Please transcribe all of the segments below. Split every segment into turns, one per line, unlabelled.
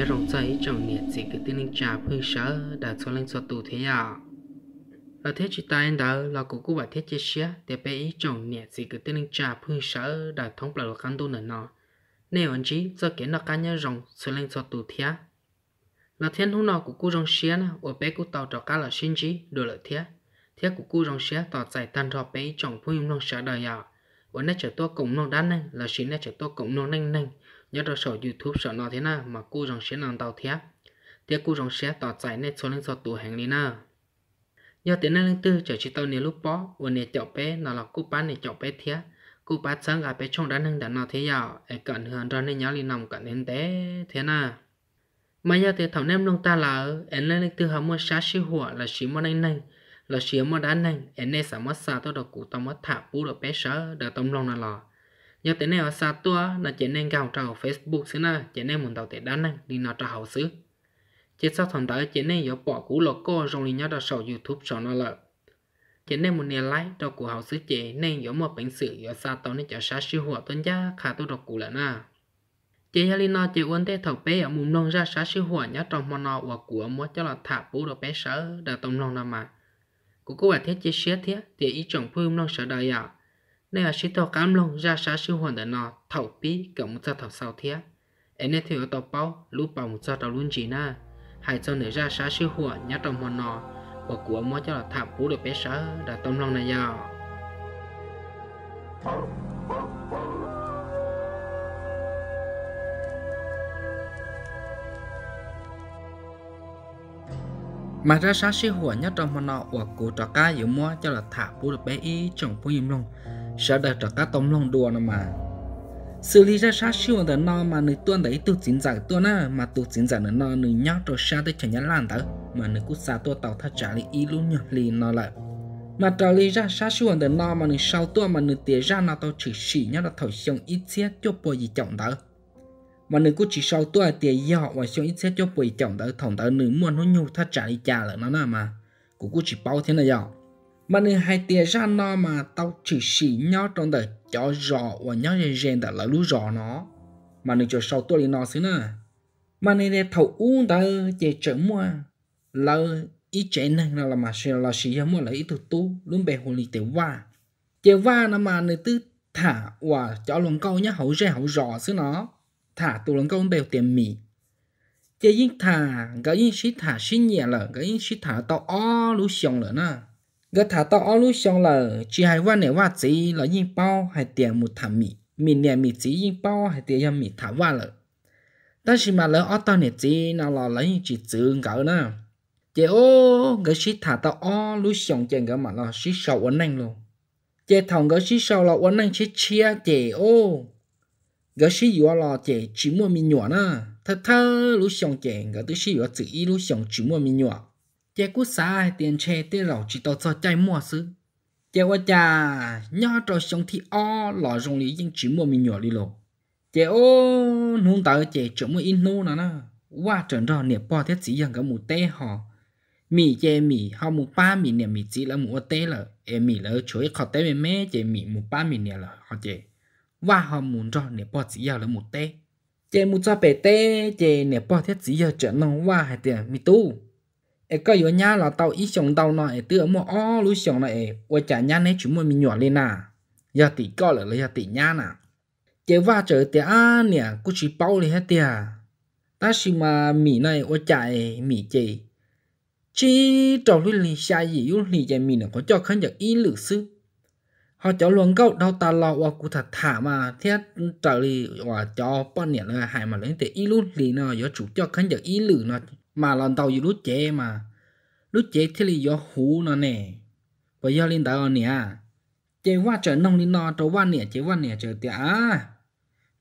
nhớ rộng dây trọng nhiệt gì cái tin linh trà phương sở đã cho lên cho tù thế à ở thế chỉ tay đó là cụ cụ bà thiết chia sẻ để bé ý trọng nhiệt gì cái tin linh trà phương sở đã thông báo là căn tu nữa nọ nếu anh chỉ cho kiến nó cá nhớ rộng cho lên cho tù thế là thiên hữu nọ cụ cụ rong xía nè ở bé cụ tàu trò cá là xin chỉ đồ lợi thế thế cụ cụ rong xía tỏ giải tan trò bé ý trọng phương rong sở đời à ở nơi chợ tôi cũng nông đan này là xin nơi chợ tôi cũng nông nhanh nhanh nhất là sổ youtube sổ nó thế nào mà cô dòng xe nàng tàu thế tiếc cô dòng xe tỏ chạy nên số lên sổ tủ hàng lý nào nhớ tiếng năng lưng tư trở chỉ tàu nếu lúc bó vừa nè chậu bé nó là cô bán nè chậu bé thế cô bán sáng gặp bé trong đá nâng đàn nó thế giàu để cận hơn ra nên nhớ liền nằm cận đến té thế nào mà giờ thì thảo nem lông ta là em lên lên từ hầm mua sát xí hùa là xí mua nanh nanh là xí mua đá nanh em nên xả mất xa tôi đọc cụ tao mất thả bú là bé sợ đỡ tông lòng là lò nhớ thế này sa tua là chế nên gạo trào Facebook xứ nè chế nên muốn tạo tế đa năng đi nó trào hậu xứ chế sau thằng tới chế nên giờ bỏ cũ lọ cô rồi đi nhớ đào sầu YouTube cho nó lợi chế nên muốn nè lái đầu của hậu xứ chế nên giờ một bệnh sự giờ sa tao nên chả sa siêu hòa tuân gia khá tôi đọc cú lợn à chế nhà nó chế uốn thế thầu bé ở mùng non ra sa siêu hòa nhớ trong mòn nọ và của mua cho là thả bú đồ bé sở đã tông non nào mà cũng có vẻ thế chế xé thế thì ý chồng phương non sở đời à nên là sĩ tàu cám lông ra xã sư hồn đã nó thẩu pí kiểu một giờ thầu sau thế em nên thiếu tàu bao lúc bao một giờ tàu luôn gì na hãy cho nữ ra xã sư hồn nhá trong hồn nó và của mỗi cho là thảm phú được bé xã đã tâm lòng này giàu
mà ra xã sư hồn nhá trong hồn nó và của trò ca yếu mua cho là thảm phú được bé ý trong phú nhìm lòng sợ đã trở các tấm lòng đùa nó mà xử lý ra sát siêu tờ no mà nữ tuân đấy tu chính giải tuân á mà tu chính giải nó no nữ nhóc rồi xa tới chẳng nhắn làm tớ mà nữ cút xa tuân tàu thật trả lý ý luôn nhọt lì nó lại mà trả lý ra sát siêu tờ no mà nữ sau tuân mà nữ tía ra nó tàu chỉ xỉ nhá là thổi xong ít xe cho bồi gì chồng tớ mà nữ cút chỉ sau tuân tía dọ và xong ít xe cho bồi chồng tớ thòng tớ nữ muốn nó nhu thật trả lý trả lại nó nè mà cũng cút chỉ bao thế này dọ mà nên hai tia ra nó mà tao chỉ xỉ nhau trong đời cho rõ và nhau dần dần đã là lú rõ nó mà nên cho sau tôi đi nó xí nữa mà nên để thầu uống ta chế chở mua là ít chế năng là mà sẽ là xỉ ra mua là ít thầu tu luôn bè hồn lý tiểu va chế va nó mà nên tư thả và cho lòng câu nhá hậu rẻ hậu rõ xí nó thả tụ lòng câu bèo tiền mì chế yên thả cái yên xí thả xí nhẹ là cái yên xí thả tao o lũ xong rồi nè gỡ thả tao ở lúc xong là chỉ hai quan này qua chỉ là yên bao hay tiền một thằng mì mình này mì chỉ yên bao hay tiền cho mì thả qua là mà lỡ ở tao này chỉ nào là lấy chỉ chữ gỡ nè chị ô gỡ chỉ thả tao ở lúc xong chèn mà là chỉ sầu anh luôn chị thằng gỡ chỉ sầu là anh chỉ chia chị ô gỡ chỉ yếu là chỉ mua mì nhỏ nè thật thơ lúc xong chèn gỡ chỉ yếu chữ ít xong chỉ mua mì chế cú xa tiền chè tê lẩu chỉ tao cho chạy mua xứ chế qua cha nhớ cho sống thì o lọ rong lý nhưng chỉ mua mình nhỏ đi lộ chế ô nung tao chế chỗ mua in nô nè nè qua trận đó nẹp bò thiết chỉ rằng cái mù tê họ mì chế mì họ mù ba mì nẹp mì chỉ là mù tê là em mì là chuối khó tê mè mè chế mì mù ba mì nẹp là họ chế và họ mù cho nẹp bò chỉ là mù tê chế mù cho bể tê chế nẹp bò thiết chỉ giờ trận nông qua hai tiền mì tu cái có yếu nhá là tao ít chồng tàu nọ tựa mua o lú chồng này và trả nhá này chúng mua mình nhỏ lên à giờ tỷ co là giờ tỷ nhá nà chế va trở tía à, nè cũng chỉ bao lên hết tía ta chỉ mà mì này và chạy mì chế chỉ trò lưu lì xa gì yếu lì chạy mì nó có cho khán giả ít lử sư họ cho luôn câu đau ta lo và cụ thật thả mà thế trở lì và cho bọn nè là hại mà lấy tệ ít lú lì nào giờ chủ cho khán giả ít lử nó mà lần đầu dù lúc trẻ mà lúc trẻ thì là do hú nó nè và do lên đầu nè chế hoa trở nông đi nó trở hoa nè chế hoa nè trở à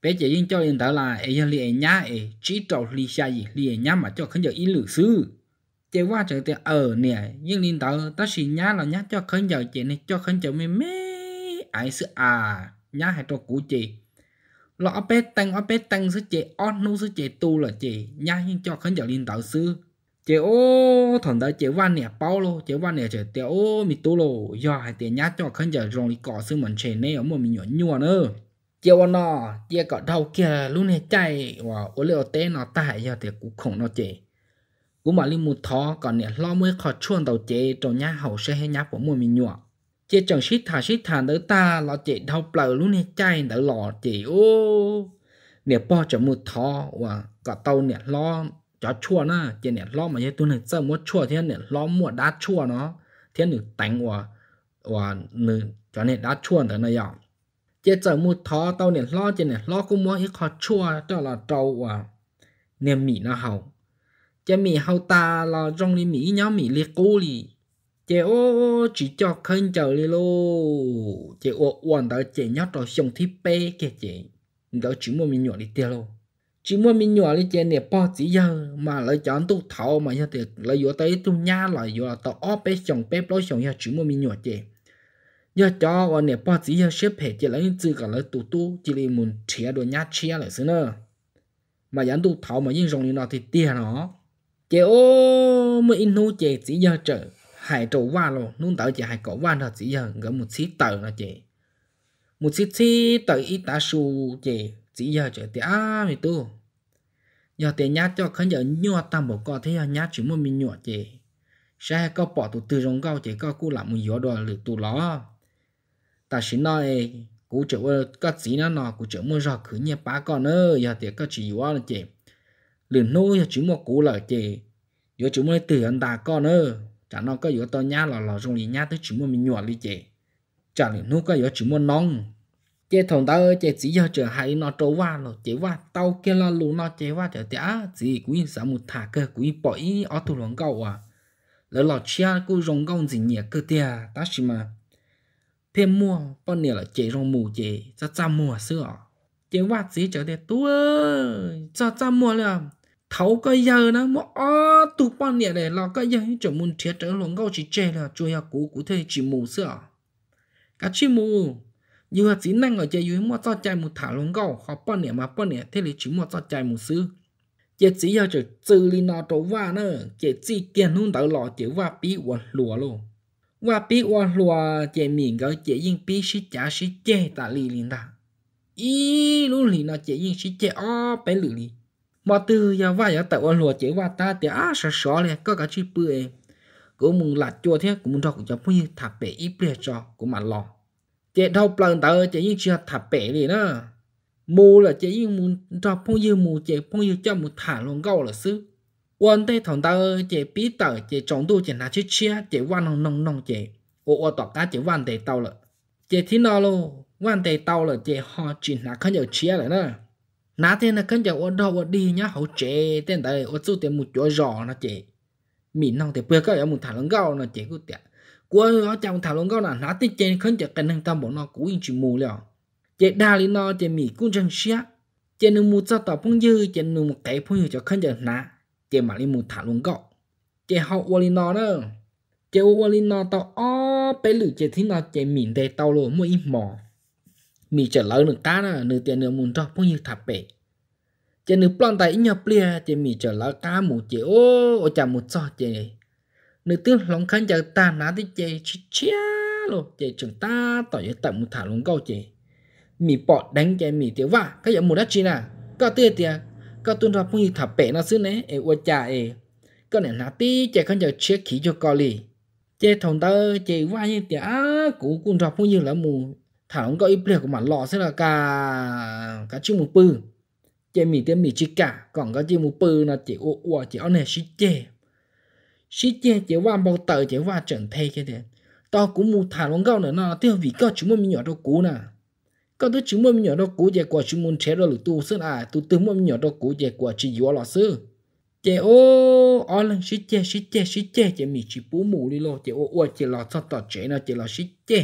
bây giờ yên cho lên đầu là ai do liền nhá ai chỉ trâu li xa gì liền nhá mà cho khấn giờ ít lử sư chế hoa trời tía ở ờ, nè nhưng lên đầu ta xin nhá là nhá cho khấn giờ chế này cho khấn giờ mê mê ai sư à nhá hay cho cũ chị lo apet tăng apet tăng sư chế on nu sư chế tu là chế nha nhưng cho khán giả linh đạo sư chế ô thần đó chế văn nè bao lô chế văn nè chế tiêu ô mi tu lô do hai tiền nhát cho khán giả rong đi cỏ sư mình chế nè ở một mình nhỏ nhua nữa chế ô nó chế cọ đầu kia lúc nè chạy và ô liệu té nó tại do thì cũng không nó chế cũng mà linh một thó còn nè lo mới khó chuồn tàu chế trong nhà hậu sẽ hay nhát của một mình nhỏ เจจังชิดถาชิดถาเดือตาเราเจเดาเปล่ารู้ในใจเดือหล่อเจโอ้เนี่ยป้อจะมุดท้อว่ะก็เตาเนี่ยล้อจอดชั่วนะเจเนี่ยล้อมาเยตัวหนึ่งเจ้ามดชั่วเทียนเนี่ยล้อมวดดัดชั่วเนาะเทียนหนึ่งแต่งว่ะว่ะหนึ่งจอเนี่ยดัดชั่วแต่ในยางเจเจอมุดท้อเตาเนี่ยล้อเจ เนี่ยล้อกุมัวอีขอชั่วเจ้าราเตาว่าเนี่ยมีนะเฮาจะมีเฮาตาเราจงลีมีเนาะมีเลียกูลี chị ô chỉ cho khăn chờ đi lô chị ô hoàn đó chị nhát đó xong thì bê kìa chị đó chỉ mua mình nhỏ đi tiêu lô chỉ mua mình nhỏ đi chị nè bỏ chỉ giờ mà lấy chọn tu thầu mà như thế, lấy vô tới tu nha lại vô là tao óp bê xong bé lối xong giờ chỉ mua mình nhỏ chị giờ cho còn nè bao chỉ giờ xếp hệ chị lấy chữ cả lấy tu tu chỉ lấy muốn chia đồ nhát chia lại xứ nữa mà dán tu thầu mà nhưng rồng đi nó thì tiền nó chị ô mới in hô chị chỉ giờ trời hai chỗ qua lo nung tới chỉ hai cổ qua nó chỉ giờ gỡ một xí tờ nó chị một xí xí tờ ít ta su chị chỉ giờ chị thì à mày tu giờ thì nhát cho khánh giờ nhua tam bộ co thế nhát chỉ một mình nhua chị sẽ có bỏ tụ từ rong cao chị có cú làm một gió đồ lử tụ ló ta chỉ nói cú chữ có gì nó nọ cú chữ mua rò cứ nhẹ ba con nữa giờ thì có chỉ gió là chị nô giờ chỉ một cú là chị giờ chúng mới từ anh ta con nữa chả nó có yếu to nhá là là trong lì nhá tới chỉ muốn mình nhỏ lì chị chả lì nó có yếu chỉ muốn nóng chị thằng ta ơi chị chỉ giờ chờ hay nó trâu qua nó chị qua tao kia là lù nó chị qua chờ tía gì cũng xã một thả cơ cũng bỏ ý ở tu lòng cầu à lỡ lọ chia cứ rong công gì nhỉ cơ tia ta chỉ mà thêm mua bao nhiêu là chị rong mù chị cho cha mùa sữa chị qua chị chờ để tua cho cha mua liền thấu cái giờ nó mà ó tu bao nhiêu để lo cái giờ chỉ muốn thiệt trở lòng gấu chỉ chơi là chui học cố cụ thể chỉ mù sữa cái chỉ mù như là chỉ năng ở chơi như mua cho chạy một thả lòng gấu họ bao nhiêu mà bao nhiêu thế thì chỉ mua cho chạy một sư chỉ chỉ giờ chỉ từ lý nó trổ va nữa chỉ chỉ kiện luôn tới lọ chỉ va bị quạt lùa luôn và bị quạt lúa chỉ miệng cái chỉ yên bị sĩ trả sĩ chê ta lì lì ta ý luôn lì nó chỉ yên sĩ chê ó bé lì lì mà từ giờ vay giờ tàu lúa chỉ qua ta thì á sợ sợ này có cả chi bự cũng muốn lạt chua thế cũng muốn cho cũng cho phu thạp bể ít bể cho cũng mà lo chế thâu plần tờ chế như chưa thạp bể gì nữa mù là chế như muốn cho phu như mù chế phu như cho một thả luôn gấu là xứ quan tây thằng tờ chế bí tờ chế chọn tu chế nào chứ chia chế quan nong nong nông chế ô ô tọt cá chế quan tây tàu là chế thiên nào luôn quan tây tàu là chế họ chỉ là không nhiều chia lại nữa nã thế là cần giờ ôn đâu ôn đi nhá hậu chế tên tại ôn số tiền một chỗ rõ nó chế mình nông thì bữa có ở một thằng lớn gạo nó chế cũng tiệt của nó trong thằng lớn gạo là nã thế trên cần giờ cần năng tâm bọn nó cũng chỉ mù liền chế đa lý nó chế mình cũng chẳng xía chế nương mua cho tàu phong dư chế nương một cái phong dư cho cần giờ nã chế mà đi một thằng lớn gạo chế hậu ôn lý nó nè chế ôn lý nó tàu ó bé lử chế thì nó chế mình để tàu luôn mỗi ít mỏ mình trở lỡ được cá nữa nửa tiền nửa muốn cho phong dư thập bể chỉ nữ plon tại nhờ plia chỉ mì trở lá cá mù chỉ ô ô chả mù cho chỉ nữ tư lòng khăn chả ta ná thì chỉ chia chia luôn chỉ chúng ta tỏi, như tạm mù thả luôn câu chỉ mì bỏ đánh chỉ mì tiểu vả cái giờ mù đất chi nà có tia tia có tuân ra phong thả bể nó xứ nè ê ô chả ê có nè ná tí chỉ khăn chả chia khí cho co lì chỉ thằng tơ chỉ vả như tia cũ cũng ra phong như là mù thả luôn câu ít plia của mà lọ sẽ là cả cả chữ mù bự chế mì tế mì chỉ cả còn có chế mù bư nó chỉ ô ô chỉ ăn này xí chê xí chê chỉ qua bao tờ chỉ qua trận thay cái đấy tao cũng mù thả luôn gạo nữa nó tiêu vì có chúng mình nhỏ đâu cú nè có thứ chúng mình nhỏ đâu cú chỉ qua chúng mình chế rồi tu sơn à tu tướng mình nhỏ đâu cú chỉ qua chỉ yếu lọ sư chế ô ô lần xí chê xí chê xí chê chế mì chỉ bú mù đi lo chế ô ô chế lọ sao tao chế nó chế lọ xí chê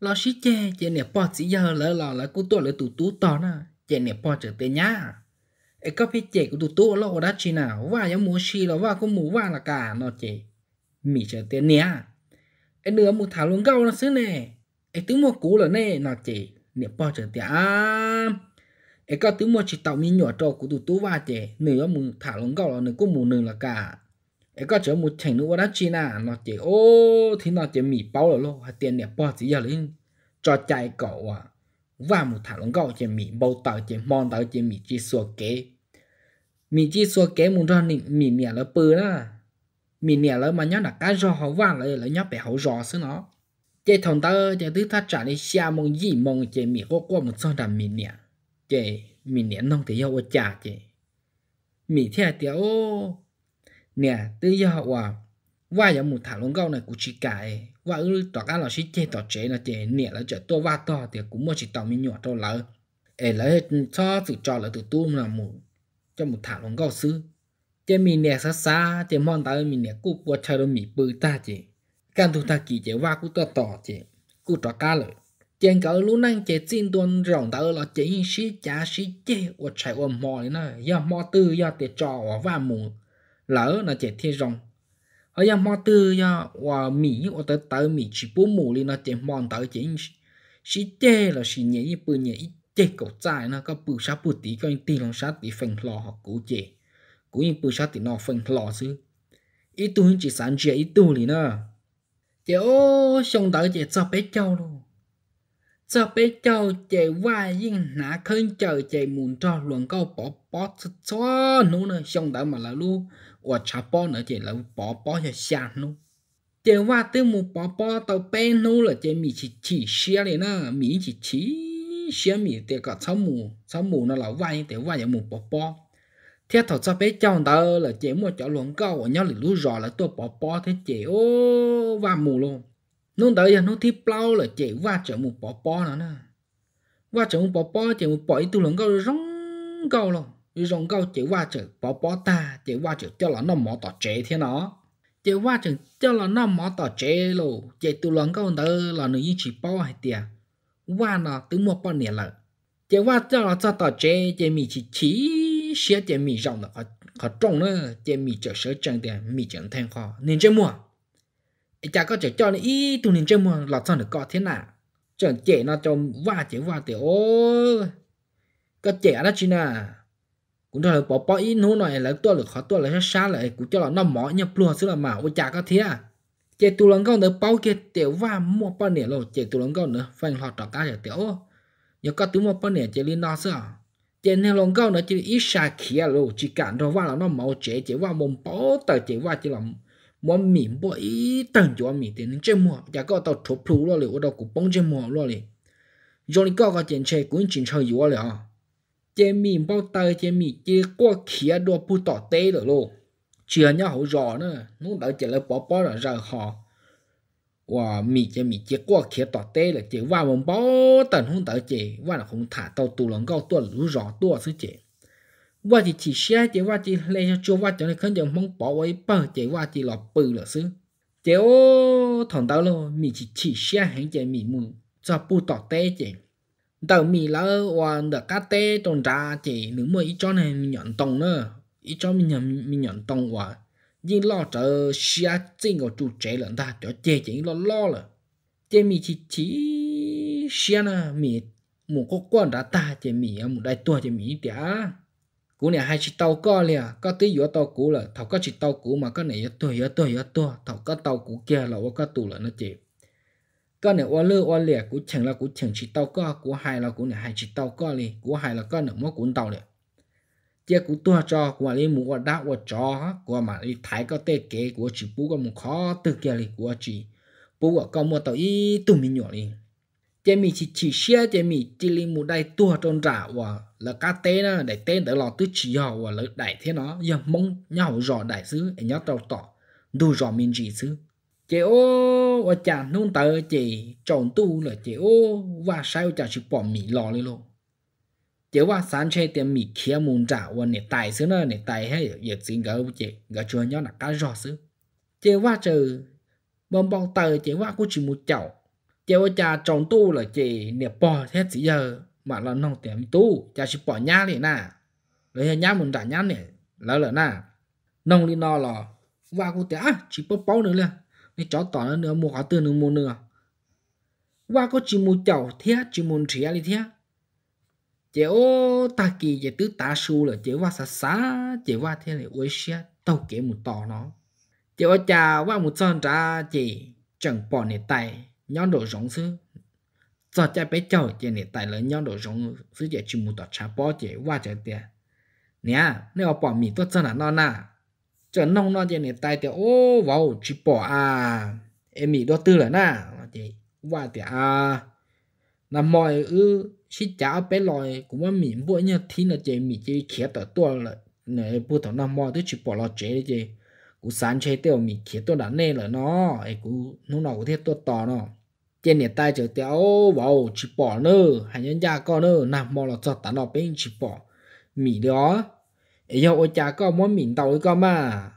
lọ xí chê chế nè bỏ chỉ giờ lỡ lọ lỡ cú tôi lỡ tụ tú tao nè chị po trở tới nhá ấy có phải chị của tụi tôi lo đã chi nào và giống mua chi là và cũng mua và là cả nó chị mì trở tới nhá ấy nữa một thảo luôn gâu nó xứ nè ấy tiếng mua cũ là nè nó chị nè po trở tới à ấy có tiếng mua chỉ tàu mi nhỏ trò của tụi tôi và chị nữa một thảo luôn gâu là nữa cũng mua nữa là cả ấy có chở một thành nữa đã chi nà nó chị ô thì nó chị mì bao là lo tiền nè po chỉ giờ lên cho chạy cậu à và vâng, một thằng lông gạo chỉ mì bầu tàu chỉ mòn tàu chỉ mì chỉ xua kế mì chỉ xua kế muốn cho nịnh mì nè lỡ bự đó mì nè lỡ mà nhớ là cá rô hậu vàng lỡ lỡ nhớ bẻ hậu rò xứ nó chỉ thằng tớ chỉ thứ thắt trả đi xa mong gì mong chỉ mì có qua một son đầm mì nè chỉ mì nè nông thì yêu trả chỉ mì theo tiểu nè tư yêu à ว่าอย่างมุถาลงเก้าเนี่ยกูชิกายว่าเออต่อการเราชิเจต่อเจนะเจเนี่ยแล้วจะตัวว่าต่อเดี๋ยวกูมั่วชิต่อมีหยอดตัวเลยเออแล้วชอบสุดจอแล้วตัวตู้มันมุจะมุถาลงเก้าซื้อเจมีเนี่ยซะซาเจมอนตามีเนี่ยกูปวดเชอมีปืนตาเจการถูกตากี่เจว่ากูต่อต่อเจกูต่อการเลยเจงเก่ารู้นั่งเจจินตัวรองตาเราเจยิ่งชิจ้าชิเจอดใช้อดมอเลยนะย่อมอตื้อย่อเตจอว่ามุลอนะเจที่รอง ở nhà mò tư nhà và mỹ ở tới tới mỹ chỉ bố mù lên nó chỉ mòn tới chỉ chỉ chê là chỉ nhẹ như bự nhẹ ít chê cổ trái nó có bự sát bự tí coi tí lòng sát tí phần lò hoặc cũ chê cũ như bự sát tí nó phần lò chứ ít tu chỉ sáng chê ít tu liền nữa chê ô xong tới chê cho bé cháu luôn cho bé cháu chê vai yên nã khơi chờ chê muốn cho luồng câu bỏ bỏ cho nó nữa xong tới mà là luôn cha 我查包呢这老包包就下弄。这话对木包包到白弄了，这米是起些的呢，米是起些米这个草木草木那老歪这歪也木包包。thế thầu cho bé chồng ta là chế mua cho luồng câu ở nhau là lú rò là tôi bỏ bỏ thế chế ô và mù luôn nông tới giờ nó thi lâu là chế và chở một bỏ bỏ nữa nè và chở một bỏ bỏ chế mù bỏ ít tu luồng câu rong câu luôn 你用够 chỉ qua chữ bỏ bỏ ta chỉ qua chữ cho là nó mỏ tỏ chế thế nó chỉ qua chữ cho là nó mỏ tỏ chế lô chỉ tu lần câu là nữ như chỉ bỏ hay tiệt qua nó từ một bao nhiêu lợ chỉ qua cho là cho tỏ chế chỉ mì chỉ chỉ xé chỉ mì rộng là họ trồng nữa chỉ mì chợ sớ chẳng tiền mì chẳng thanh kho nên chơi mua chả có chỉ cho nên ý tu nên chơi mua là sao được có thế nào chẳng chế nó cho qua chỉ qua tiểu cái trẻ đó chứ nào cũng cho là bỏ bỏ ít nô này là tôi là khó tôi là xa lại cũng cho là nó mỏ nhập luôn xưa là mà ôi chả có thế à chế tu lớn con nữa bao kia tiểu và mua bao nẻ rồi chế tu lớn con nữa phanh họ trọ cá tiểu nhớ có túi mua bao nẻ chế liên nó sao à? chế nên lớn con nữa chế ít xa kia rồi chỉ cản rồi và là nó mỏ chế chế và mồm bỏ tờ chế và chỉ là mua miệng bỏ ít tầng cho miệng tiền chế mua chả có tao chụp plu rồi liệu đâu cũng bông chế mua rồi rồi có cái chuyện chế cũng chỉ chơi gì rồi chế mì bao tay chế mì chế qua khía đua pu tỏ tê rồi lô chia nhau hậu rõ nữa nó đỡ chỉ là bỏ bỏ là rời họ và mì chế mì chế qua khía tỏ tê là chế vào một bó tần không đỡ chế và là không thả tàu tù lần cao tuần lũ rõ tua sư chế và chỉ chỉ xe chế và chỉ lên cho chua và cho nên không chẳng mong bỏ với bờ chế và chỉ lọt bự là sư chế ô thằng tao lô mì chỉ chỉ xe hẹn chế mì mù cho pu tỏ tê chế tờ mì là và được cá tê tồn ra chỉ nếu mà ít cho này mình nhận tông nữa ít cho mình nhận mình nhận tông và nhưng lo chờ xia chính của chủ trẻ lần ta cho chê chỉ lo lo là chê mì chỉ chỉ xia nè mì một có quan đã ta chê mì một đại tua chê mì tía cú này hai chỉ tàu co liền có tí gió tàu cũ là thầu có chỉ tàu cũ mà có này gió tôi gió tôi gió tôi thầu có tàu cũ kia là có tù là nó chịu con này oa lơ oa lẻ cú chẳng là cú chẳng chỉ tao co cú hai là cú này hai chỉ tao co lì cú hai là con này mất cuốn tàu lẻ chia cú tua cho cú lì mua đã mua cho cú mà lấy thái có tê kế cú chỉ bú có một khó từ kia lì cú chỉ bú có con mua tàu ít tụi mình nhỏ lì chỉ mình chỉ chỉ xe chỉ mình chỉ lấy mũ đai tua trôn trả và là cá tê nó đại tê đỡ lò tứ chỉ họ và lợi đại thế nó giờ mong nhau rõ đại sứ nhớ tàu tỏ đủ rõ mình chỉ sứ chế ô ô ở chả nôn tờ chỉ chọn tu là chỉ ô và sao chả chịu bỏ mì lò lên luôn chỉ qua sáng chơi tiền mì kia muốn trả và nè tài xứ nữa nè tài hay việc gì gỡ chỉ gỡ chua nhau là cá rò xứ chỉ qua trừ bom bom tờ chỉ qua cũng chỉ một chậu chỉ qua chả chọn tu là chỉ nè bỏ hết gì giờ mà là nông tiền tu chả chịu bỏ nhá liền nà lấy nhá muốn trả nhá nè lỡ lỡ nà nông đi no lò và cô tiếc chỉ bóp bóp nữa liền nên chó tỏ nó nữa một hóa tư nữa một nữa qua có chỉ một chậu thế chỉ một trẻ đi thế chế ô ta kỳ chế tứ ta su là chế qua xa xa chế qua thế này uế xe tàu kế một tỏ nó chế ô cha qua một son ra chỉ chẳng bỏ nề tay nhón đồ rộng xứ, cho cha bé chậu chế nề tay lớn nhón đồ rộng xứ chế chỉ một tỏ cha bỏ chế qua chế tiền nè nếu bỏ mì tốt cho là nó nà cho nông nó này tay thì ô vào chỉ bỏ à em bị đó tư là na chị qua thì à là mọi ư chỉ cháo bé lòi cũng mà mình bữa nhá thì là chị mình chỉ khía tờ tua là này bữa thằng năm mọi thứ chỉ bỏ lo chế chị cũng sáng chế tiêu mình khía tôi đã nè là nó ấy cũng lúc nào cũng thế tôi to nó trên nền tay chở tiêu vào chỉ bỏ nữa hay nhân gia con nữa nằm mò là cho tao nó bên chỉ bỏ mì đó ấy giờ ôi cha có muốn mình tàu cơ mà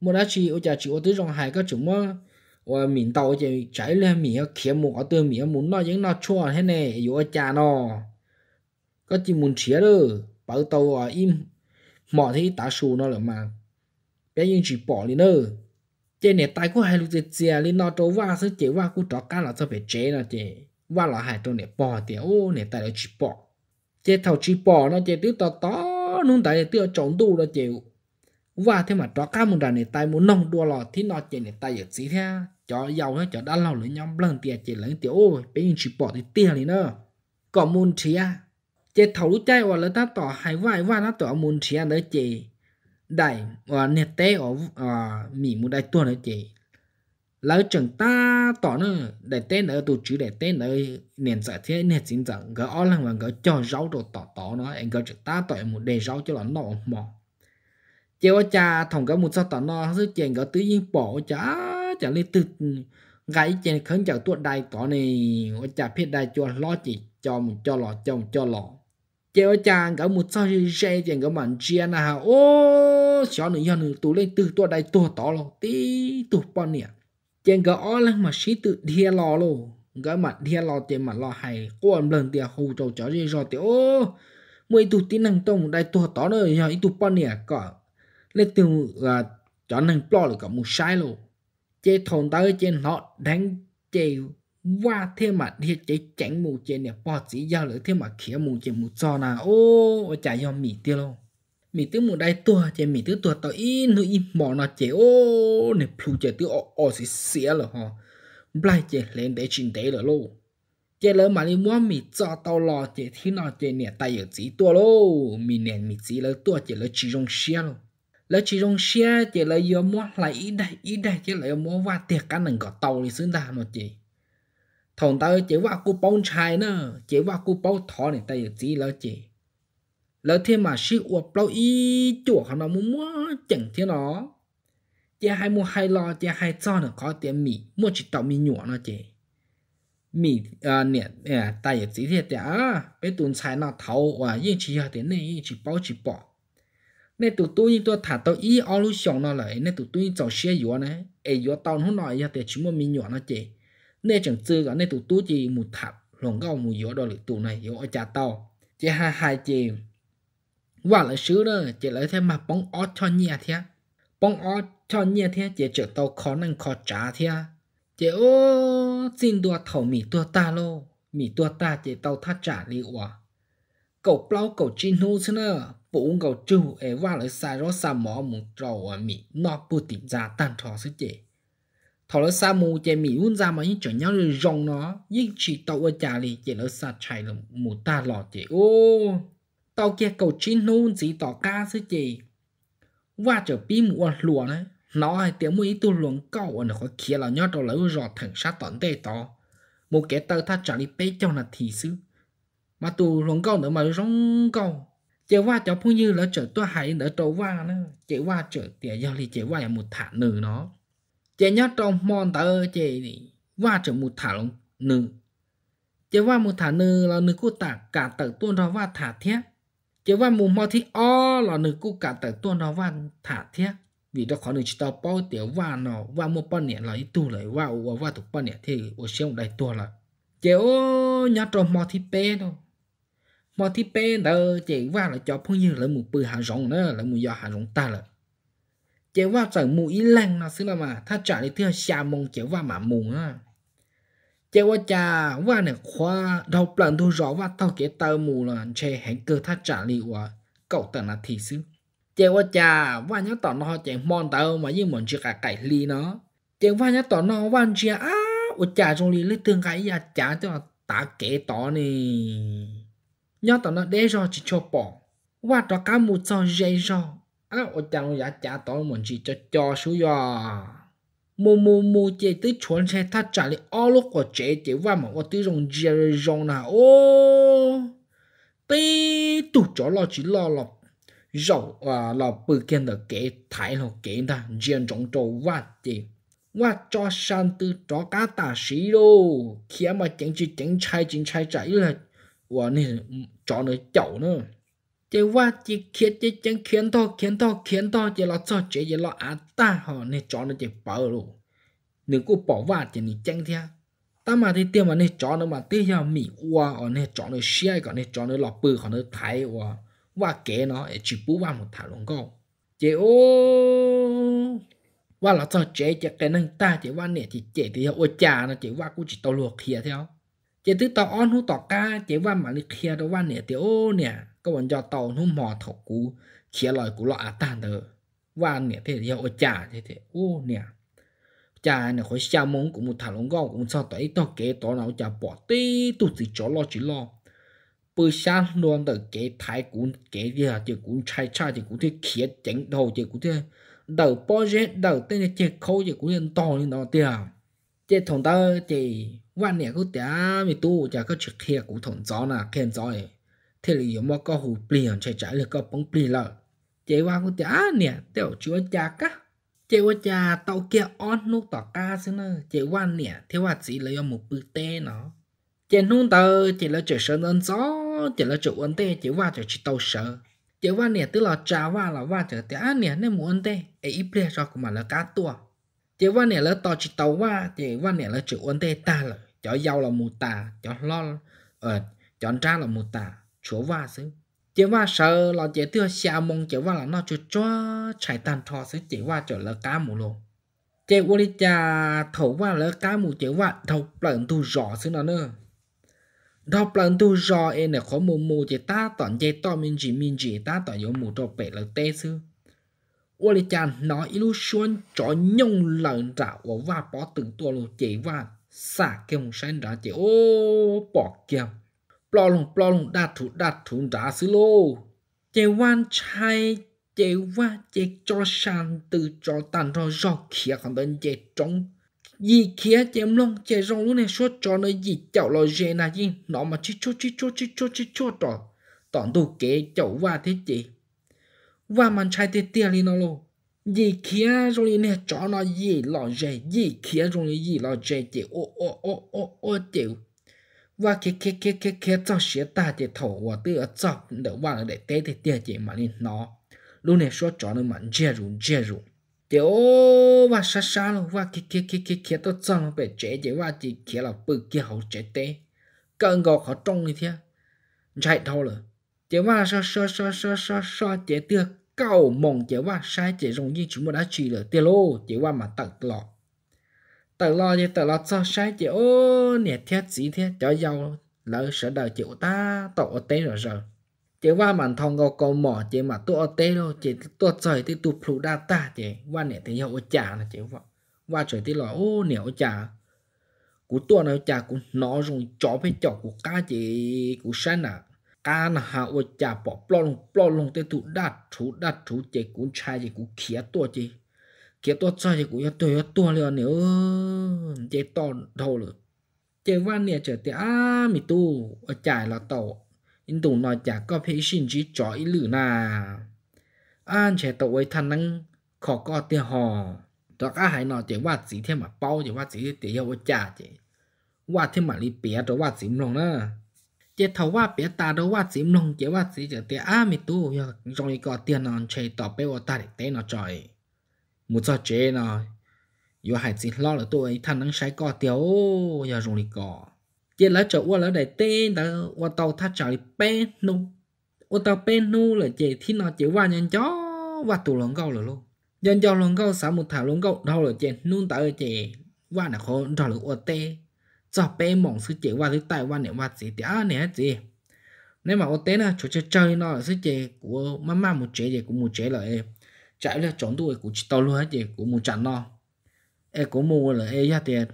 mua đã chỉ ôi cha chỉ ôi tới trong hai cái chúng mà và mình tàu chỉ chạy lên mình kia ở từ mình muốn nói những nó chua thế này ấy ôi cha nó có chỉ muốn chia đó bảo tàu à im mỏ thì tá sù nó là mà bé nhưng chỉ bỏ đi nữa trên này tay của hai lúc chơi lên nó trâu va sẽ chơi va của trò cá là sẽ phải chế là chơi va là hai tôi này bỏ thì ô này tay là chỉ bỏ chơi thầu chỉ bỏ nó chơi tứ to to nung tại tiêu chọn đủ đó chịu và thế mà cho cá mông đàn này tay muốn nông đua lò thì nó chỉ này tay giật xí thế cho giàu hết cho đã lâu lưỡi nhóm lần tiền chỉ lấy tiểu ôi bây giờ chỉ bỏ thì tiền này nữa còn môn trí à chế thầu lúc chạy vào là ta tỏ hai vai vai nó tỏ môn trí à đấy chị đại và nét té ở mỹ một đại tuần đấy chị lỡ chẳng ta tỏ nó để tên ở tụ chữ để tên ở nền giải thế nền chính dẫn gỡ ó lăng và gỡ cho rau đồ tỏ tỏ nó anh gỡ chẳng ta tỏ một đề rau cho nó nọ mò chiều cha thằng gỡ một sao tỏ nó sức chèn gỡ tứ nhiên bỏ chả chả lấy từ gãy chèn khấn chào tuột đai tỏ này ô cha biết đai cho lo chỉ cho một cho lọ cho một cho lọ chiều cha gỡ một sao dây chèn gỡ mặn chia nào ô xóa nữa giờ nữa tụ lên từ tuột đai tuột tỏ lọ tí tuột bao nè chèn gỡ ó lăng mà xí tự thia lò lô gỡ mà thia lò tiền mà lo hay cô em lần tiền hù trâu chó gì rồi tiểu ô mười tụ tin năng tông đại tụ tỏ nơi nhờ ít tụ bao nè cọ lấy từ là chó năng plo là cả một sai lô chế thôn tới trên họ đánh chế qua thêm mà thì chế tránh mù chế nè bỏ chỉ giao lỡ thêm mà khía mù chế mù cho nà ô chả do mì tiêu luôn mi tư một đại tua chỉ mi tư tua tao in nu in mỏ nó chỉ ô nè plu chỉ tư ô ô xí xía rồi hả blai chỉ lên để chín tế rồi lô chỉ lỡ mà đi mua mi cho tao lo chỉ thì nó chỉ nè tay ở chỉ tua lô mi nè mi chỉ lỡ tua chỉ lỡ chỉ rong xía lô lỡ chỉ rong xía chỉ lỡ giờ mua lại ít đây ít đây chỉ lỡ mua qua tiệc cá nừng có tàu thì xứng ta nó chỉ thằng tao chỉ qua cô bông chai nè, chỉ qua cô bông thọ này tay ở chỉ lỡ chỉ lỡ thêm mà sĩ uộc lâu y chuột hắn nó muốn mua chẳng thế nó chị hai mua hai lo chị hai cho nó có tiền mì mua chỉ tàu mì nhụa nó chị mì à nè à tại việc gì thiệt đã bé tuần sai nó thầu và yên chỉ hạt tiền này chỉ bao chỉ bỏ nên tụi tôi như tôi thả tao ý ao lúc xong nó lại nên tụi tôi chọn xe yếu này ai tao nó nói giờ thì mua mì nhụa nó chị nên chẳng chưa cả nên tụi tôi chỉ một thả lòng gạo một yếu đó là tụi này yếu ở nhà tao chị hai hai chị ว่าเลยซื้อเนอะเจ๋เลยเท่มาป้องออทอนเนียเทียป้องออทอนเนียเทียเจ๋เจอตัวคอนั่งคอจ๋าเทียเจ๋โอ้จินตัวเถ่ามีตัวตาโลมีตัวตาเจ๋ตัวท่าจ๋าลีวะเก่าเปล่าเก่าจีนูซะเนอะปูเก่าจู่เอว่าเลยสายรถสามหมอมุงเจ้ามีนอกปูติมจาตันทอซะเจ๋ thọ lỡ sa mù chè mì uốn ra mà những chỗ nhau rồi rong nó những chỉ tàu ở trà lì chè lỡ sa chạy là mù ta lọt chè ô tao kia cầu chín nôn gì tỏ ca sư chị và trở bi mùa lùa nữa nó ai tiếng mũi tu luồng cầu ở nó có kia là nhót đầu lấy rọt thẳng sát tận tê to một cái tờ thắt chặt đi bấy cho là thị sư mà tu luồng cầu nữa mà rong cầu chị qua cháu phu như là trở tôi hải nữa trâu qua nữa chị qua trở tiền giao thì chị qua là một thả nữ nó chị nhót trong mòn tờ chị qua trở một thả nữ chị qua một thả nữ là nữ cô tả cả tờ tuôn đó qua thả thiết chế văn mù mò thì o là nữ cú cả tại tuôn nó văn thả thiết vì đó khó nữ chỉ tao bao tiểu và nó và một bao niệm là ít tu lại và ủa và thuộc bao niệm thì ủa xem đại tua là chế ô nhá trò mò thì pe đâu mò thì pe đó chỉ và là cho phong như là một bự hàng rộng nữa là một do hàng rộng ta là chế và chẳng mù ít lăng nó xí là mà thà trả đi theo xa mông chế và mà mù á chế quá cha và nè khoa đầu lần thu rõ và tao kể tao mù là chế hẹn cơ thắt trả li quả cậu tận là thị sư chế quá cha và nhớ tỏ nó chạy mòn tao mà như mòn chưa cả cải li nó chế và nhớ tỏ nó và chia á ô cha trong li lấy tương cái ya cha cho ta kể tỏ nè nhớ tỏ nó để rồi chỉ cho bỏ và tỏ cá mù cho dễ rồi á ô cha nó ya cha tỏ mòn chỉ cho cho số rồi mô mô mô chế tới chuẩn xe ta trả lại ô lô của chế chế và mà có tới rong dì rong nào ô tê tụ chó lo chỉ lo lọc rậu à là bự kiện được kế thái là kế ta diện trọng trâu và gì và cho san tư cho cá tà sĩ đâu khi mà chẳng chỉ chẳng trai chẳng trai chạy là và nên cho nó chậu nữa จะว่าจะเขียนจะจังเขียนต่อเขียนต่อเขียนต่อจะเราเจาะเจาะเราอาตาหอในจอเราจะเปล่าลูหนึ่งกูบอกว่าจะนี่จังเถอะตั้งมาที่เตี้ยมนในจอเนี่ยมาเตี้ยมีว่าในจอเนี่ยเชี่ยก่อนในจอเนี่ยเราปืนของเราไทยว่าว่าเก๋เนาะไอ้จีบุว่ามันถ่ายลงก็เจ้าว่าเราเจาะเจาะจะแกนั่งตาเจ้าว่าเนี่ยจีเจ้าเดียวอวจานะเจ้าว่ากูจะตัวลวกเขียนเท่าเจ้าตื้อต่ออ้อนหูต่อกาเจ้าว่ามันเขียตัวว่าเนี่ยเจ้าเนี่ยก็วันจอเต่านุ่มหมอถกกูเขียลอยกูลออาตานเตอว่าเนี่ยเทเดียวจ่าเทเทโอ้เนี่ยจ่าเนี่ยเขาชามงกูมุถาลงก็กูสอต่อไอ้ต่อเกต่อเราจ่าปอตีตุสิจอลอจิลอปืนช้างโดนเตอเกไทยกูเกเดียเจกูชายชาเจกูที่เขียเจ๋งโดเจกูที่เดอปอเจเดอเต้นเจโคเจกูเรียนต่อนี่เนาะเตียเจถงเตอเจวันเนี่ยกูเตียมีตู้จ่าก็เขียกูถงจอน่ะเขียนจอย thế là yếu mà có hủ bì hẳn chạy chạy là có bóng bì lợ chế hoa cũng chả nè tiểu chúa cha cá chế hoa cha tàu kia on nút tỏ ca xí nè chế hoa nè thế hoa chỉ lấy một bự tê nó chế nút tờ chế là chế sơn ơn gió chế là chế ơn tê chế hoa chế chỉ tàu sợ chế hoa nè tức là cha hoa là hoa chế á nè nên muốn tê ấy ít cho cũng mà là cá tua chế hoa nè là tàu chỉ tàu hoa chế hoa nè là chế ơn tê ta là chó giàu là mù tà chó lo ờ chọn ra là mù tà chúa va xứ chế va sợ là chế tiêu xa mong chế va là nó chưa cho chạy tàn thọ xứ chế va trở lỡ cá mù lồ, chế vô đi cha thấu va lỡ cá mù chế va thấu lợn tu rõ xứ nó nữa đó lần tu rõ em là khó mù mù chế ta tọn chế to mình chỉ mình chỉ ta tọn yếu mù đồ bể là tê xứ ô cha nói nó illusion cho nhông lần ra và bỏ từng tua lô chế va xả kêu một sáng ra chế ô bỏ kêu ปลอลงปลอลงดาถุดาถุดาซื้อโลเจวันชัยเจว่าเจจอชันตือจอตันรอยอเขียของตนเจจงยีเขียเจมลงเจจงรู้เนี่ยชดจอเนยยีเจ้าลอยเจนะยิ่งหนอมาชิชดชิชดชิชดชิชดต่อตอนดูเก๋เจ้าว่าเทจีว่ามันใช้เตี้ยลีนอโลยีเขียตรงนี้เนี่ยจอเนยยีลอยเจยีเขียตรงนี้ยีลอยเจเจโอโอโอโอโอเจ và cái cái cái cái cái cho xe ta thì thổ và tự ở cho đỡ và để tế thì tiền chỉ mà nên nó lúc này số chó nó mà dễ rủ dễ rủ thì ô và xa xa luôn và cái cái cái cái cái tôi cho nó về chế chỉ và chỉ kia là bự kia hậu chế tế cần gò khó trông như thế chạy thôi rồi chỉ và xa xa xa xa xa xa chế tựa cầu mong chỉ và sai chỉ dùng như chúng ta đã chỉ rồi, tiền lô chỉ và mà tặng lọ tự lo gì tự lo cho sai chị ô nè thiết gì thiết cho giàu lỡ sợ đời chịu ta tổ tế rồi giờ chị qua màn thông gò câu mỏ chị mà tổ tế đâu chị tổ trời thì tụ phụ đa ta chị qua nè thì hậu trả là chị vợ qua trời thì lo ô nè hậu trả của tôi nào trả của nó rồi chó với chó của cá chị của sai nè cá hà hậu trả bỏ plon plon luôn tới tụ đạt thú đạt thú chị cũng trai chị cũng khía tổ chị kia to chơi thì cũng yếu tuổi yếu tua liền nếu chế to đầu rồi chế văn này trở thì à mi tu ở trải là tàu in tù nói chả có phải xin chỉ cho ý lử nà an chế tàu ấy thằng năng khó có tiền hò đó cả hai nó chế vát gì thêm mà bao chế vát gì tiền yếu ở trải chế vát thêm mà li bé đó vát gì mông nè chế thầu vát bé ta đó vát gì mông chế vát gì trở té à mi tu rồi có tiền nó chơi tàu bé ở ta để té nó chơi một giờ chế nó yo hai chỉ lo là tôi thằng nắng sai cò tiêu giờ dùng đi cò chỉ lá chỗ qua lá đại tên đã qua tàu thắt chảo đi bên nu qua tàu bên nu là chỉ thì nó chỉ qua nhân chó qua tù lồng gâu là luôn nhân chó lồng gâu xả một thả lồng gâu đâu là chỉ nu tại chỉ qua là khó đó là qua tê cho bên mỏng sư chỉ qua thứ tại qua này qua gì thì tiếc này gì nếu mà ô tê là chỗ chơi chơi nó là sư chỉ của mama một chế gì cũng một chế là em chạy là chọn đuôi của chị tàu luôn hết chị của một trận nó e của mua là e ra tiền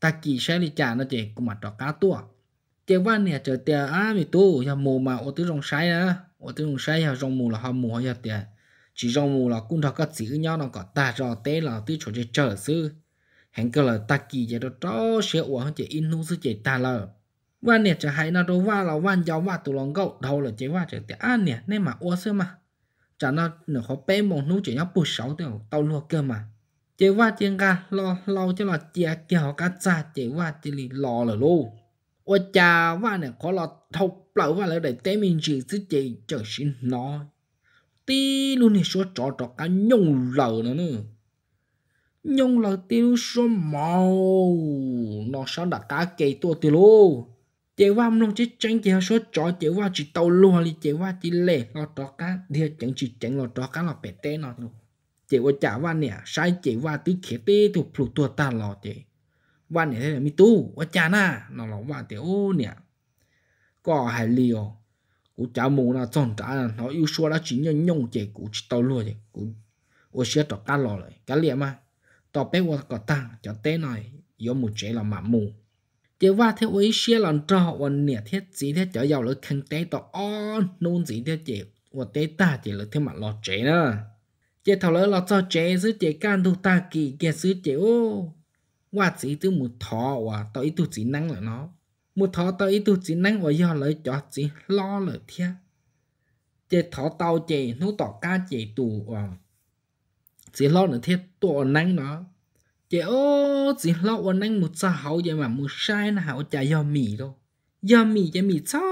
ta chỉ sẽ đi trả nó chị của mặt trò cá tua tiền văn nè chờ tiền á mi tu nhà mù mà ô tư rong sai á ô tư rong sai nhà rong mù là họ mù nhà tiền chỉ rong mù là cũng thọ các chữ nhau nó có ta trò tế là tư chỗ chơi chờ sư hẹn cơ là ta kỳ chạy đó đó sẽ uống hơn chị in nu sư chị ta là văn nè chờ hãy nó đâu va là văn giáo và tụ lòng gậu đâu là chế va chờ tiền á nè nên mà ô sư mà chả nó nó khó bé mong nú chỉ nó bù sáu tiêu tao lua cơ mà chế qua chiến ca lo lo cho là chia kia cá cha chế qua chỉ lì lo là lô ô cha qua này khó lo thâu lẩu qua lại để té mình chỉ chứ chị chờ xin nó tí luôn thì số trò trò cá nhung lẩu nữa nữa nhung lẩu tiêu số màu nó sao đặt cá kỳ tua tiêu luôn chị qua mông chỉ tránh chị số chó chị qua chỉ tàu luôn đi chị qua chỉ lệ lo đó cá thì chẳng chỉ tránh lo đó cá lo bẹt té nó luôn chị qua trả qua nè sai chị qua tí khế tê tụ phụ tua ta lo chị qua nè thế là mi tu qua cha na nọ lo qua thì ô nè có hai liều cú trả mù na tròn trả nó yêu xua đã chỉ nhân nhung chị cú chỉ tàu luôn chị cú ô xia đó cá lo rồi cá liệm mà tao bé qua có tăng cho té này yếu một chế là mạ mù chỉ và theo ấy xia lần trò ổn nè thiết chỉ thế chở giàu lợi khăn tế to on nôn chỉ thế chỉ và tế ta chỉ là thêm mặt lọt chế nữa chỉ thảo lợi lọt cho chế giữ chế can tu ta kỳ kia giữ chế ô và chỉ từ một thọ và tao ý tu chỉ năng là nó một thọ tao ý tu chỉ năng và do lợi cho chỉ lo lợi thế chỉ thọ tàu chế nó tỏ ca chế tù và chỉ lo nữa thế tỏ năng nó ้า ị ô chị l อวันนั้นมุดจะเขาจะแบบมุดใช่นะเขาจะยอมมีโลยอมมีจะมีช้า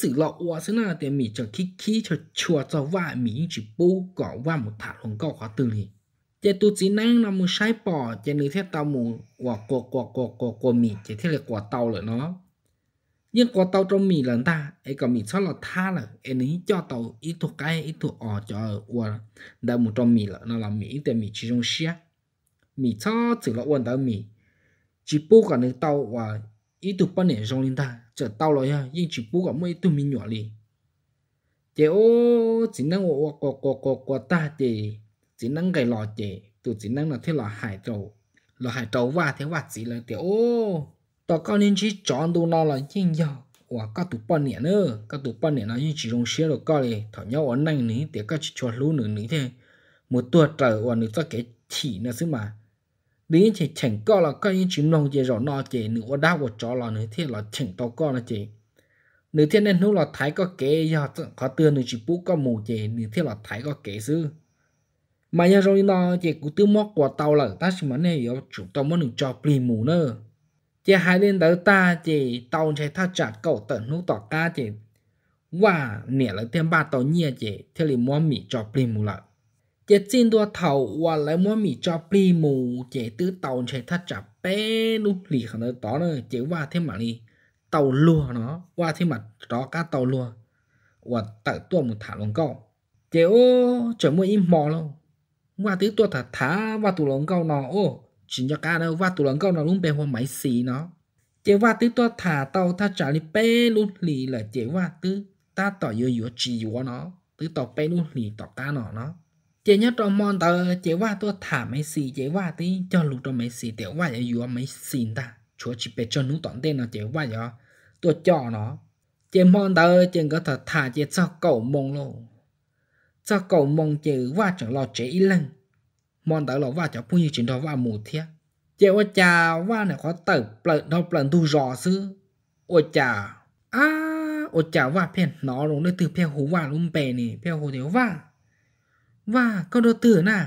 จีหลอว่านั้นนดะแต่มีจะคิดคิดจะชัวจะว่ามีจีปูก็ว่ามุดถัดลงก็ขอตื่นเลยจะตัวจีนั่งนำมุดใช้ปอดจะนึกเท่าเตาหมูว่ากว่ากว่ากว่ากว่ากว่ามีจะเท่าเลยกว่าเตาเลยเนาะยังกว่าเตาตรงมีหลังตาไอ้ก็มีชอบหลอดท่าเลยไอ้นี้จ้อเตาอีตัวใกล้อีตัวอ่อจ่อวัวได้หมุดตรงมีเลยนั่นเรามีีแต่มีชิจงเชีย mi cho chỉ là quần tao mi chỉ bố cả nước tao và ý tụ bao nhiêu trong linh ta chờ tao lo ha nhưng chỉ bố cả mấy tụ mi nhỏ đi chế ô chỉ năng ô ô ô ô ô ta chỉ chỉ năng cái lò chỉ, tụ chỉ năng là thế là hải trầu là hải trầu và thế và chỉ là chế ô tao cao nên chỉ chọn tụ nó là nhưng nhau và các tụ bao nhiêu nữa các tụ bao nhiêu nó nhưng chỉ dùng xe rồi cao đi thảo nhau ở nành ní để các chỉ cho lú nữa ní thế một tuổi trời và nữa cho cái chỉ nữa chứ mà đi chỉ chỉnh co là coi như chìm nông gì rõ nọ chỉ nửa đau của chó là nửa thì là chỉnh to co là chỉ nửa thiên nên lúc là thái có kế do có tương nửa chỉ bút có mù chỉ nửa thì là thái có kế dư mà nhà rồi nọ chỉ cũng tư móc của tàu là ta xin mà này yếu chúng ta muốn được cho plì mù nữa chỉ hai lên tới ta chỉ tàu chạy thao chặt cầu tận lúc tỏ ta chỉ và nẻ là thêm ba tàu nhẹ chỉ theo lý mua mì cho plì mù lại chế chín đua thầu và lấy mua mì cho pli mù chế tứ tàu chế thắt chặt bé luôn lì khả nó đó nữa chế qua thêm mà đi tàu lùa nó qua thêm mà đó cá tàu lùa và tại tua một thả lồng câu chế ô chờ mua im mò luôn qua tứ tua thả thả và tụ lồng câu nó ô chỉ cho cá đâu qua tụ lồng câu nó luôn bề hoa máy xì nó chế qua tứ tua thả tàu thắt chặt đi bé luôn lì là chế qua tứ ta tỏ yếu yếu chỉ của nó tứ tỏ bé luôn lì tỏ cá nó nó chỉ nhớ trong mòn tờ chỉ qua tôi thả mấy xì chỉ qua tí cho lụt trong mấy xì tiểu qua vậy vừa mấy xin ta chúa chỉ biết cho nú tọn tên nó chỉ qua vậy tôi cho nó chỉ mòn tờ chỉ có thật thả chỉ cho cầu mong luôn cho cầu mong chỉ qua chẳng lo chỉ lần mòn tờ lo qua cho bao nhiêu chuyện đó qua mù thiệt chỉ qua cha qua này có tờ plận đâu plận tu rò xứ ôi cha à ôi cha qua phen nó luôn đấy từ phen hú qua luôn bè nè phen hú thiếu qua và câu đầu tử nè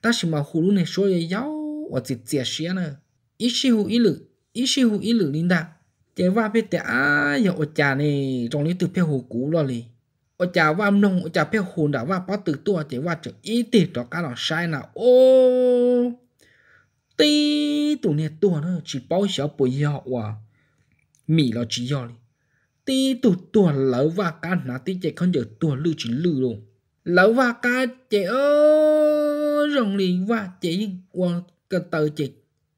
ta chỉ mà hủ này số giờ yao và chỉ chia sẻ nè ít xí hủ ít lử ít xí hủ ít lử linh đà chế va biết à, giờ ở trà này trong lý từ phe hồ cũ rồi lì ở trà va nông ở trà phe hồ đã va bắt từ tua chế va chỉ ít tỷ cho cá lò sai nào ô tí tụ này tua nữa chỉ bao giờ bồi yao à mì là chỉ yao đi, tí tụ tua lỡ va cá nà tí chế không giờ tua lư chỉ lư luôn lỡ và ca chị ơ rồng liền và chị qua cái tờ chị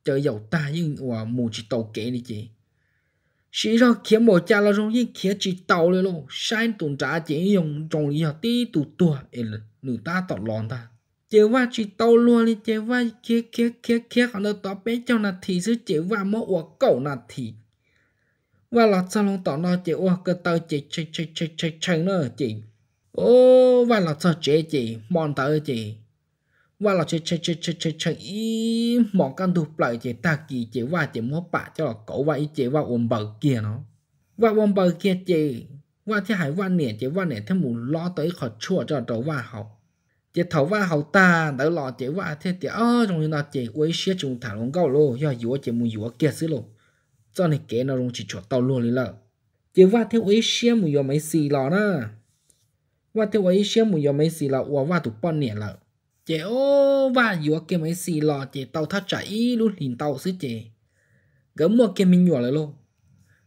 chờ dầu ta nhưng qua mù chỉ tàu kể đi chị sĩ ra kiếm bộ cha là rồng nhưng kiếm chỉ tàu lên luôn sai tuần trả chị dùng trồng lý học tí tụ tua là nữ ta tọt lòn ta chị và chỉ tàu luôn đi chị và kia kia kia kia còn đâu tọt bé cho là thì chứ chị và mỗi quả cậu là thì và lọt sao luôn tọt nó chị qua cái tờ chị chạy chạy chạy chạy chạy nữa chị ô và là sao chế chị mòn tới chị và là chơi chơi chơi chơi chơi chơi ý mòn căn thuộc lại chị ta kỳ chị và chị mua bạ cho là cổ và ý chị và ôm bờ kia nó và ôm bờ kia chị và thì hải văn nè chị văn nè thêm muốn lo tới khỏi chua cho đầu và học chị thấu và học ta đỡ lo chị và thế chị ơ trong khi nào chị quấy xía chúng thả luôn cao lô do dúa chị muốn dúa kia xí lô cho nên kế nó rung chỉ chuột tàu luôn đi lợ chị và thế quấy xía muốn dúa mấy xì lò nữa ว่าเทวไอเชื่อมุยไม่สีเราว่าว่าถูกป้อนเนี่ยเราเจ้าว่าอยู่ว่าเกมไอสีหล่อเจ้าเต่าทัดใจรุ่นหินเต่าซื้อเจ้ก็มัวเกมมีหยวเลยลูก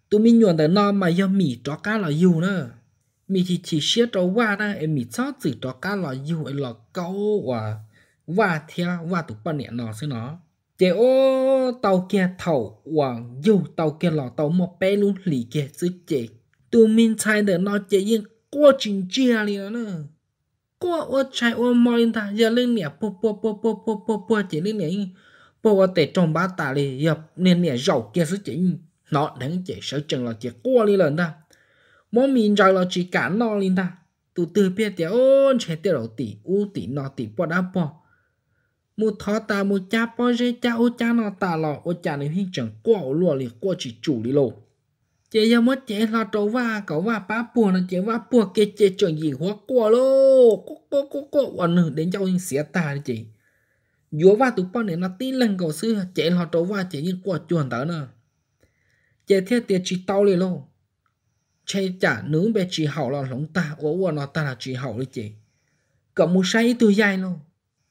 ตัวมีหยวแต่นอนมายังมีจอก้าเราอยู่เนอะมีที่ชีเชื่อเราว่านะเอ็มมีชอบสื่อจอก้าเราอยู่ไอหล่อเก้าว่าว่าเทียว่าถูกป้อนเนี่ยนอนซื้อเนาะเจ้าเต่าแก่เถ่าหวังอยู่เต่าแก่หล่อเต่าหมอเป้ลุหลีแก่ซื้อเจตัวมินชายเดินนอนเจยิ่ง过真正哩呢。过我 chạy ô mò lên ta giờ lên nè po po po po po po po chỉ lên nè po qua tệ trong ba ta lì giờ lên nè rầu kia sẽ chỉ nó đánh chỉ sợ chừng là chỉ qua đi lên ta mỗi mình rồi là chỉ cả nó lên ta tụ từ biết tiểu ôn chạy tiểu đầu tỷ u tỷ nó tỷ po đã po mu thọ ta mu cha po rê cha u cha nó ta lo, u cha này hi chẳng qua u lùa lì qua chỉ chủ đi lô chị giờ mất chị lo trâu và cậu và ba bùa nó chị và bùa kia chị chuẩn gì hóa quả lô có có có có ẩn đến cháu nhưng xía ta đi chị dúa và tụi con này nó tin lần cậu sư chị lo trâu và chị nhưng quả chuẩn tới nè chị thiết tiền chị tao liền lô chị trả nướng bé chị hậu là lóng ta ủa ủa nó ta là chị hậu đi chị cậu muốn say từ dài lô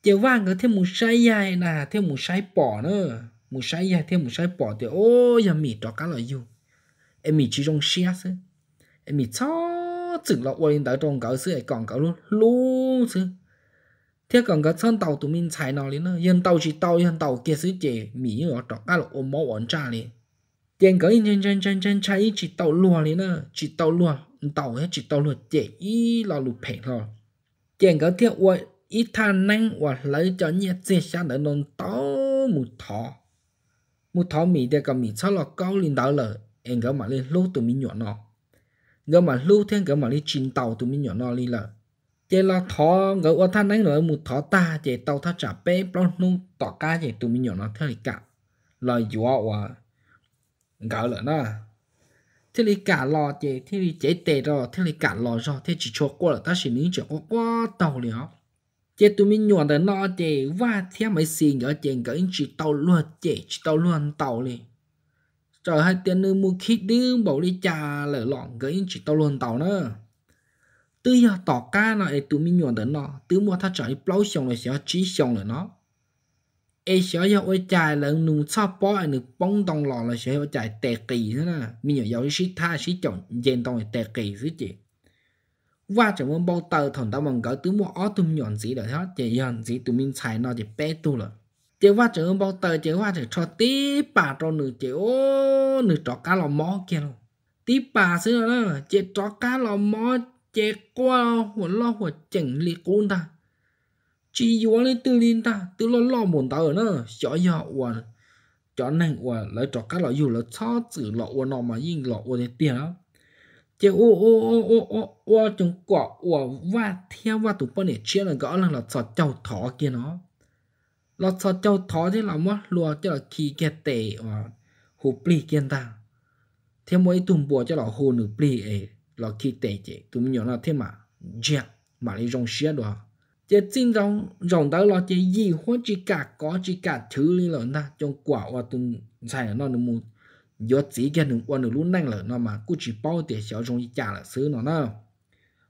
chị vàng có thêm một say dài là thêm một say bỏ nữa một say dài thêm một say bỏ thì ô giờ mì cho cá là dùng em mì chỉ trong xe chứ em mì cho chừng lọ quay tới trong cái sự còn cái luôn luôn chứ thế còn cái chân tàu tụi mình chạy nào lên nữa yên tàu chỉ tàu yên tàu kia sự chế mì ở trong cái à, lọ ôm máu ổn trả liền tiền cái chân chân chân chân chạy chỉ tàu luôn lên nữa chỉ tàu luôn tàu ấy chỉ tàu luôn chỉ ý là lụp phe rồi tiền cái thiết quay ít thà năng và lấy cho nhẹ chế sang để nôn tàu một thọ một thọ mì để cái mì cho lọ cao lên đó rồi em gỡ mà lên lô tụi mình nhỏ nọ, gỡ mà lô thêm gỡ mà lên chín tàu tụi mình nhỏ nọ đi là chế là thọ gỡ ở thanh này rồi một thọ ta chế tàu thằng trả bé bao nung tỏ cá chế tụi mình nhỏ nọ theo cả lời dọa và gỡ lợn đó thế thì cả lò chế thế thì chế tệ rồi thế thì cả lò rồi thế chỉ cho qua là ta chỉ nín chỉ qua tàu liền chế tụi mình nhỏ tới nó chế và thế mấy xin gỡ chế gỡ chỉ tàu luôn chế chỉ tàu luôn tàu liền trời hai tiền nữ mua khí đi bảo đi trà lỡ lọn cái chỉ tao luôn tàu nữa tư giờ tỏ ca nó ấy tụi mình nhuận đến nó tư mua thà trời plau xong rồi sẽ chỉ xong rồi nó ấy sẽ giờ ôi trà lỡ nung sao bó ấy nữ bông tông lọ là sẽ ôi trà tè kỳ thế nè mình nhớ giàu sĩ tha sĩ chọn dền tông tè kỳ chứ chị và chẳng muốn bao tờ thằng tao bằng cái tứ mua ó tụi mình nhọn gì đó hết chỉ nhọn gì tụi mình xài nó thì bé tu rồi chỉ qua chữ bao tờ chỉ qua chữ cho tí bà cho nửa chỉ ô nửa cho cá lò mó kia rồi tí bà xứ đó là chỉ cho cá lò mó chỉ qua huấn lo huấn chỉnh lì côn ta chỉ vô lên tư liên ta tư lo lo muốn tờ nữa nó nhỏ nhỏ và cho nên và lấy cho cá lò dù là cho chữ lọ và nó mà yên lọ và tiền đó chỉ ô ô ô ô ô ô trong quả và va theo va tụ bên này chia là gõ là là cho cháu thỏ kia nó nó cho cháu thó thế là mất cho là kỳ tệ và ờ, hồ pli kiên ta thế mỗi tùm bùa cho là hồ nửa pli ấy là kỳ tệ chế tụm nhỏ là thế mà giặc mà lấy rong xía đó chế tin rong rong đó là chế gì hoa chỉ cả có chỉ cả thứ lý là na trong quả và tụm xài nó nửa mù do chỉ kia nửa qua nửa luôn nó mà cũng chỉ bao tiền xéo rong là xứ nó nó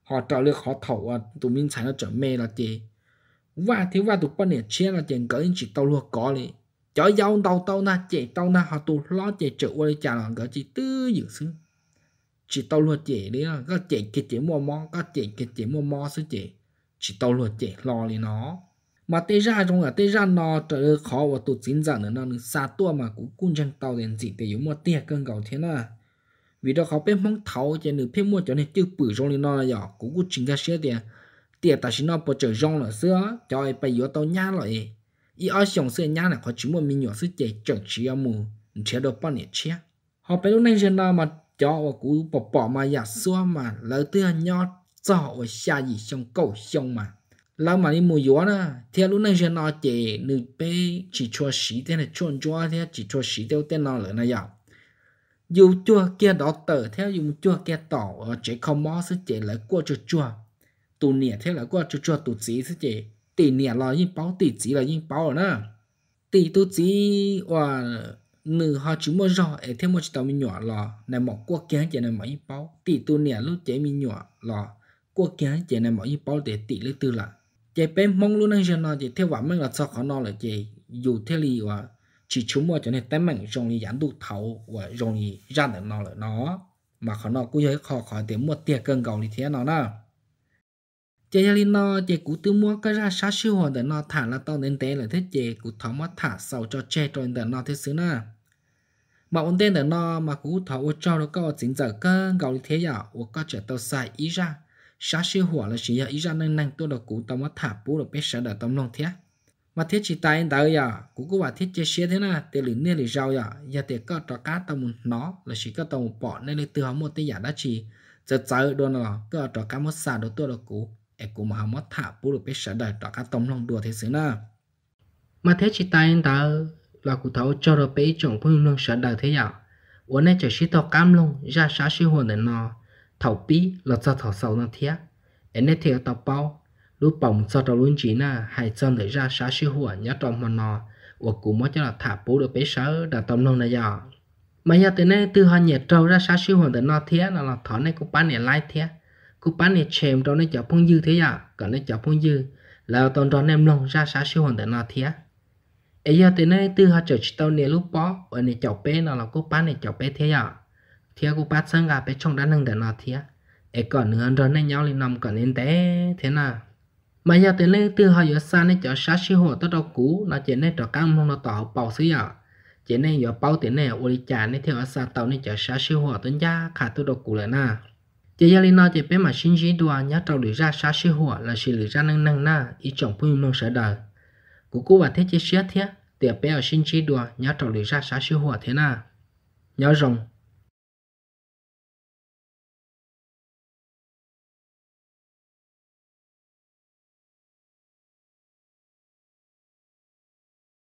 họ trả được họ thầu và tụm mình xài nó trở mê là chế và thiếu và tụi bên này chia là tiền cỡ chỉ tàu luộc có đi cho giàu tàu tàu na chị tàu na họ tụ lo chị trụ quay chả là cỡ chỉ tư dự sư chỉ tàu luộc chị đi có chị kia chị mua mò có chị kia chị mua mò sư chị chỉ tàu luộc chị lo đi nó mà tê ra trong là tê ra nó trở khó và tụt dính dạng nữa nó xa tua mà cũng cun chân tàu đến gì để dùng mua tia cơn cầu thế nào vì đó khó bên mong thấu cho nữ phim mua cho nên chưa bự trong nó là nhỏ cũng cũng chính ra xe tiền tiệt ta xin nó bỏ chờ rong là xưa cho ai bây giờ tao nhát rồi ý ở xong xưa nhát là có chỉ một mình nhỏ sức chạy chờ chỉ ở mù chế độ bao nhiêu chia họ bây lúc này giờ nào mà cho và cú bỏ bỏ mà giả xưa mà lỡ tư nhỏ cho và xa gì xong cầu xong mà lâu mà đi mù gió nè thì lúc này giờ nào chạy nữ bé chỉ cho xí thế này chôn cho thế chỉ cho xí theo tên nào lỡ này dạo dù chua kia đó tờ theo dù chua kia tỏ chế không mó sức chế lại qua cho chua tụ nè thế là qua cho cho tụ thế chị tỷ nè lo nhưng báo tỷ chỉ là nhưng báo nữa tỷ tụ chỉ và nữ họ chú mua rõ ở thêm một tàu mình nhỏ lò này một quốc kiến chỉ này mỗi báo tỷ tụ nè lúc chế mình nhỏ lò quốc kiến chỉ này mỗi báo để tỷ lấy tư là chế bé mong luôn anh cho chị theo vợ mình là sao khó nó là chị dù thế li và chỉ chú mua cho nên tay mình rong đi giảm đủ thầu và rong đi ra nó là nó mà khó nó cũng hơi khó khó để mua tiền cần cầu thì nó nè chế gia nó chế cụ tư mua cái ra sáu siêu hồn để nó thả là tao đến tế là thế chế cụ thọ mà thả sau cho che rồi để nó thế xứ na mà ổn tên để nó mà cụ thọ ô cho nó có chính giờ cơ gạo thế giờ ô có trở tàu sai ý ra sáu siêu hồn là chỉ giờ ý ra nên năng tôi được cụ tao mà thả bố được biết sợ để tao lòng thế mà thiết chỉ tay tới giờ cụ cú bảo thiết chế xe thế na tiền lửng nên để rau giờ giờ để có trò cá tao muốn nó là chỉ có tao bỏ nên để từ họ một tay giả đã chỉ giờ giờ đồ nó có trò cá một xả đồ tôi được cụ eko Muhammad thả bố được biết sở đời tỏa cá tông lòng đùa thế giới nè Mà thế chỉ tay anh ta là cụ thấu cho được bế chồng phương lòng sở đời thế dạo. Ủa này chỉ sĩ tỏ cam lòng ra xã sĩ hồn để nọ. Thảo bí là cho thảo sầu nó thế. Ấn này thì tỏ bao. Lúc bỏng cho tỏ luôn chỉ nè hãy cho để ra xã sĩ hồn nhá trong hồn nọ. Ủa cụ mới cho là thả bố
được bế sở đã tông lòng này dạo. À. Mà giờ tới nay từ hoa nhiệt trâu ra xã sĩ hồn để nọ thế là thỏ này cũng bán để lái thế cú bán này chèm trong nó chở phong dư thế ạ à? còn nó chở phong
dư là toàn đó em lòng ra xã siêu hoàn tại nào thế ấy giờ tới nay từ họ chở
tàu này lúc bó ở này chở bé nó là cúp bán này chở bé thế ạ? À? thế cúp bán sang gà bé trong đá nâng tại nào thế ấy còn nữa rồi này nhau lên nằm còn nên té thế nào mà giờ tới nay từ họ giờ xa này chở xã siêu hoàn tới đâu cũ là chỉ này trò cam không là tỏ bảo xứ ạ? À?
chỉ này giờ bảo tiền này ô đi chả nên theo xa tàu này chở xã siêu hoàn tới nhà khả tôi đâu cũ lại na chỉ giờ linh nó chỉ biết mà xin chỉ đùa nhá trâu để ra xa xí hỏa là xí để ra nâng
nâng na ý chồng phu nông sợ đời của cô và thế chỉ xiết thế tiệp bé ở xin chỉ đùa nhá trâu để ra xa xí hỏa thế na nhớ rồng